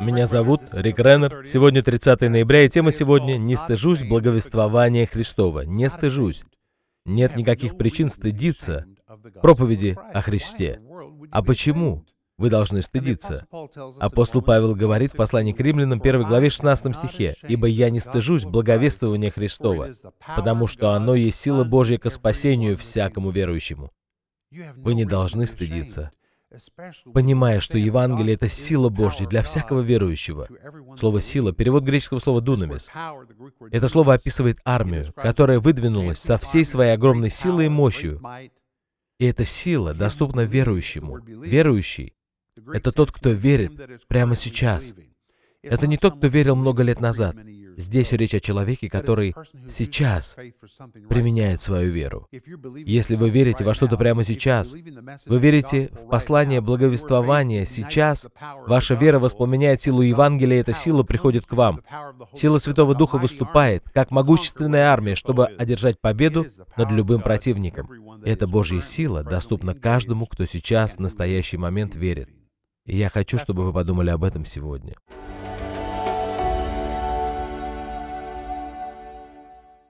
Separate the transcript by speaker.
Speaker 1: Меня зовут Рик Реннер. Сегодня 30 ноября, и тема сегодня «Не стыжусь благовествования Христова». Не стыжусь. Нет никаких причин стыдиться проповеди о Христе. А почему? Вы должны стыдиться. Апостол Павел говорит в послании к римлянам 1 главе 16 стихе, «Ибо я не стыжусь благовествования Христова, потому что оно есть сила Божья ко спасению всякому верующему». Вы не должны стыдиться понимая, что Евангелие — это сила Божья для всякого верующего. Слово «сила» — перевод греческого слова «дунамис». Это слово описывает армию, которая выдвинулась со всей своей огромной силой и мощью. И эта сила доступна верующему. Верующий — это тот, кто верит прямо сейчас. Это не тот, кто верил много лет назад. Здесь речь о человеке, который сейчас применяет свою веру. Если вы верите во что-то прямо сейчас, вы верите в послание благовествования сейчас, ваша вера воспламеняет силу Евангелия, и эта сила приходит к вам. Сила Святого Духа выступает, как могущественная армия, чтобы одержать победу над любым противником. Это Божья сила доступна каждому, кто сейчас, в настоящий момент, верит. И я хочу, чтобы вы подумали об этом сегодня.